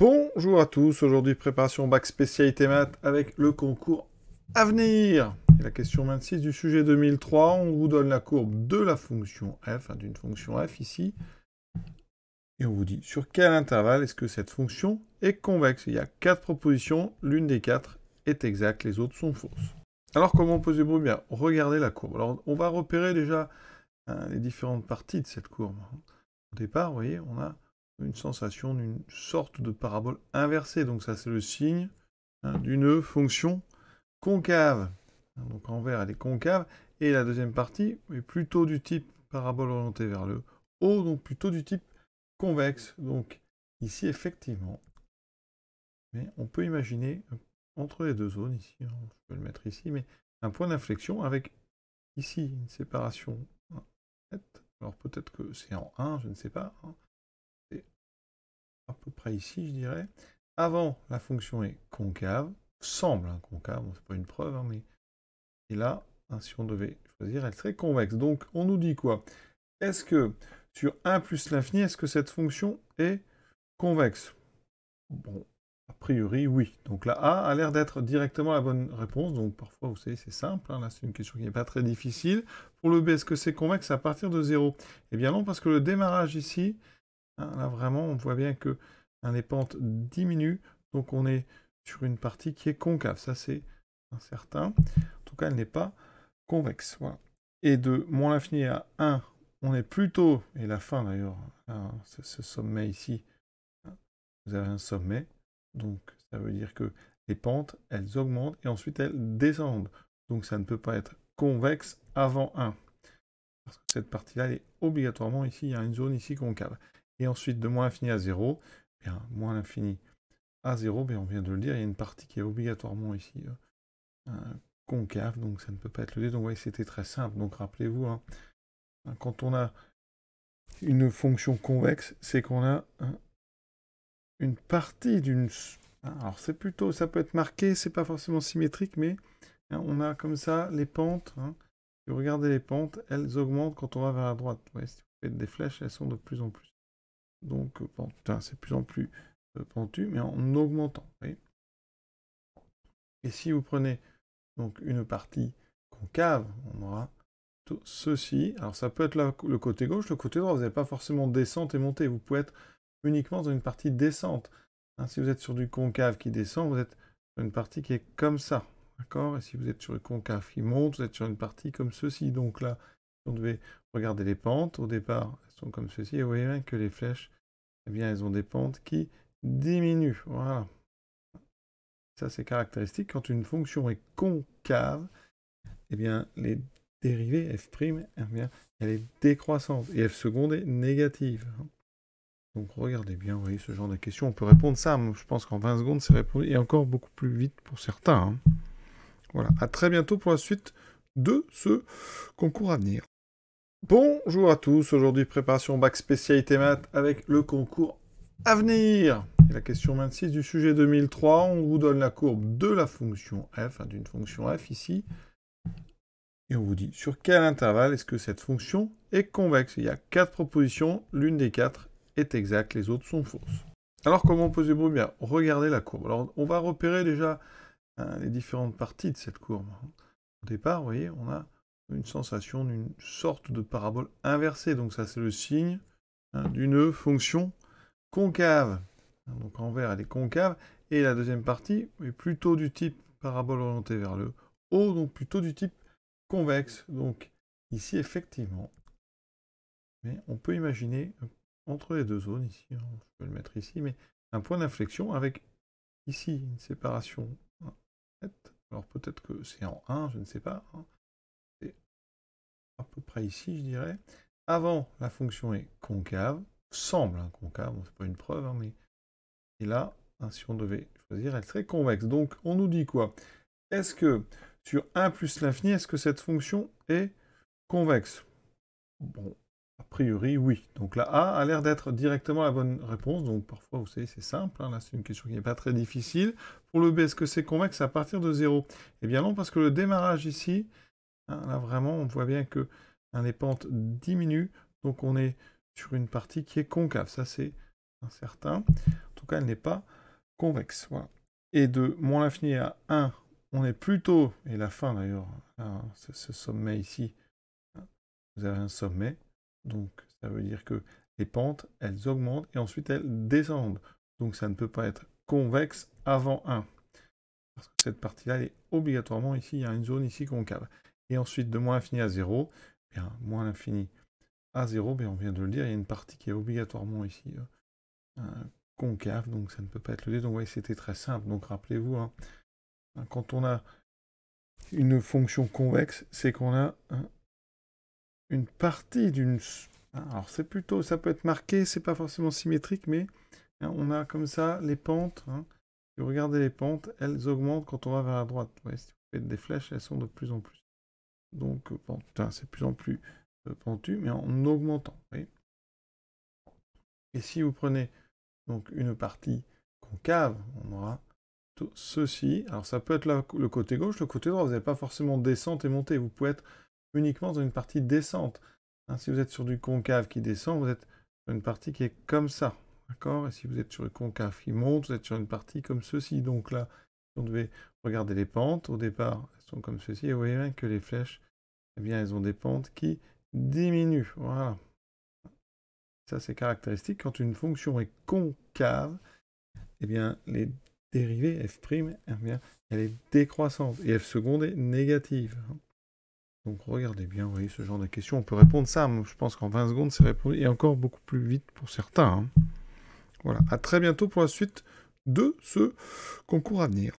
Bonjour à tous, aujourd'hui préparation bac spécialité maths avec le concours à venir. la question 26 du sujet 2003, on vous donne la courbe de la fonction f, hein, d'une fonction f ici, et on vous dit sur quel intervalle est-ce que cette fonction est convexe. Il y a quatre propositions, l'une des quatre est exacte, les autres sont fausses. Alors comment on vous Bien, regardez la courbe. Alors on va repérer déjà hein, les différentes parties de cette courbe. Au départ, vous voyez, on a une sensation d'une sorte de parabole inversée. Donc ça, c'est le signe hein, d'une fonction concave. Hein, donc en vert, elle est concave. Et la deuxième partie est plutôt du type parabole orientée vers le haut, donc plutôt du type convexe. Donc ici, effectivement, mais on peut imaginer entre les deux zones, ici, hein, je peux le mettre ici, mais un point d'inflexion avec ici une séparation. Alors peut-être que c'est en 1, je ne sais pas à peu près ici, je dirais. Avant, la fonction est concave, semble concave, bon, c'est pas une preuve, hein, mais... Et là, hein, si on devait choisir, elle serait convexe. Donc, on nous dit quoi Est-ce que sur 1 plus l'infini, est-ce que cette fonction est convexe Bon, a priori, oui. Donc la A a l'air d'être directement la bonne réponse. Donc parfois, vous savez, c'est simple. Hein, là, c'est une question qui n'est pas très difficile. Pour le B, est-ce que c'est convexe à partir de 0 Eh bien non, parce que le démarrage ici, Hein. là vraiment, on voit bien que les pentes diminuent, donc on est sur une partie qui est concave, ça c'est incertain. En tout cas, elle n'est pas convexe. Voilà. Et de moins l'infini à 1, on est plutôt, et la fin d'ailleurs, hein, ce sommet ici, hein, vous avez un sommet, donc ça veut dire que les pentes, elles augmentent et ensuite elles descendent. Donc ça ne peut pas être convexe avant 1. Parce que cette partie-là, elle est obligatoirement ici, il y a une zone ici concave et ensuite de moins l'infini à 0, eh bien, moins l'infini à 0, eh on vient de le dire, il y a une partie qui est obligatoirement ici euh, euh, concave, donc ça ne peut pas être le dé. Donc voyez, c'était très simple. Donc rappelez-vous, hein, hein, quand on a une fonction convexe, c'est qu'on a hein, une partie d'une... Alors c'est plutôt, ça peut être marqué, c'est pas forcément symétrique, mais on a comme ça les pentes. Si vous regardez les pentes, elles augmentent quand on va vers la droite. si vous faites des flèches, elles sont de plus en plus donc euh, c'est de plus en plus euh, pentu, mais en augmentant. Et si vous prenez donc une partie concave, on aura ceci. Alors ça peut être le côté gauche, le côté droit, vous n'avez pas forcément descente et montée, vous pouvez être uniquement dans une partie descente. Hein, si vous êtes sur du concave qui descend, vous êtes sur une partie qui est comme ça. D'accord Et si vous êtes sur une concave qui monte, vous êtes sur une partie comme ceci. Donc là, on devait regarder les pentes. Au départ, comme ceci. Et vous voyez bien que les flèches, eh bien, elles ont des pentes qui diminuent. Voilà. Ça, c'est caractéristique. Quand une fonction est concave, eh bien, les dérivés f', eh bien, elle est décroissante. Et f seconde est négative. Donc regardez bien, voyez ce genre de questions. On peut répondre ça, je pense qu'en 20 secondes, c'est répondu. Et encore beaucoup plus vite pour certains. Hein. Voilà, à très bientôt pour la suite de ce concours à venir. Bonjour à tous, aujourd'hui préparation bac spécialité maths avec le concours à venir. Et la question 26 du sujet 2003, on vous donne la courbe de la fonction f, hein, d'une fonction f ici, et on vous dit sur quel intervalle est-ce que cette fonction est convexe. Il y a quatre propositions, l'une des quatre est exacte, les autres sont fausses. Alors comment pose le Bien, regardez la courbe. Alors on va repérer déjà hein, les différentes parties de cette courbe. Au départ, vous voyez, on a une sensation d'une sorte de parabole inversée. Donc ça, c'est le signe hein, d'une fonction concave. Hein, donc en vert, elle est concave. Et la deuxième partie est plutôt du type parabole orientée vers le haut, donc plutôt du type convexe. Donc ici, effectivement, mais on peut imaginer entre les deux zones, ici, hein, je peux le mettre ici, mais un point d'inflexion avec ici une séparation. Alors peut-être que c'est en 1, je ne sais pas à peu près ici, je dirais. Avant, la fonction est concave, semble concave, bon, c'est pas une preuve, hein, mais... Et là, hein, si on devait choisir, elle serait convexe. Donc, on nous dit quoi Est-ce que sur 1 plus l'infini, est-ce que cette fonction est convexe Bon, a priori, oui. Donc la A a l'air d'être directement la bonne réponse. Donc parfois, vous savez, c'est simple. Hein, là, c'est une question qui n'est pas très difficile. Pour le B, est-ce que c'est convexe à partir de 0 Eh bien non, parce que le démarrage ici, Hein. là vraiment, on voit bien que hein, les pentes diminuent, donc on est sur une partie qui est concave, ça c'est incertain. En tout cas, elle n'est pas convexe. Et de moins l'infini à 1, on est plutôt, et la fin d'ailleurs, hein, ce sommet ici, vous avez un sommet, donc ça veut dire que les pentes, elles augmentent et ensuite elles descendent. Donc ça ne peut pas être convexe avant 1. Parce que cette partie-là, elle est obligatoirement ici, il y a une zone ici concave et ensuite de moins l'infini à 0, eh bien, moins l'infini à 0, ben, on vient de le dire, il y a une partie qui est obligatoirement ici euh, euh, concave, donc ça ne peut pas être le dé. Donc voyez, c'était très simple. Donc rappelez-vous, hein, hein, quand on a une fonction convexe, c'est qu'on a hein, une partie d'une... Alors c'est plutôt, ça peut être marqué, c'est pas forcément symétrique, mais on a comme ça les pentes. Si vous regardez les pentes, elles augmentent quand on va vers la droite. si vous faites des flèches, elles sont de plus en plus donc euh, c'est de plus en plus euh, pentu, mais en augmentant. Et si vous prenez donc une partie concave, on aura ceci. Alors ça peut être le côté gauche, le côté droit, vous n'avez pas forcément descente et montée, vous pouvez être uniquement dans une partie descente. Hein, si vous êtes sur du concave qui descend, vous êtes sur une partie qui est comme ça. D'accord Et si vous êtes sur une concave qui monte, vous êtes sur une partie comme ceci. Donc là, on devait regarder les pentes, au départ, comme ceci. Et vous voyez bien que les flèches, eh bien, elles ont des pentes qui diminuent. Voilà. Ça, c'est caractéristique. Quand une fonction est concave, eh bien, les dérivés f', eh bien, elle est décroissante et f seconde est négative. Donc regardez bien, voyez ce genre de questions, on peut répondre ça, je pense qu'en 20 secondes c'est répondu et encore beaucoup plus vite pour certains. Hein. Voilà, à très bientôt pour la suite de ce concours à venir.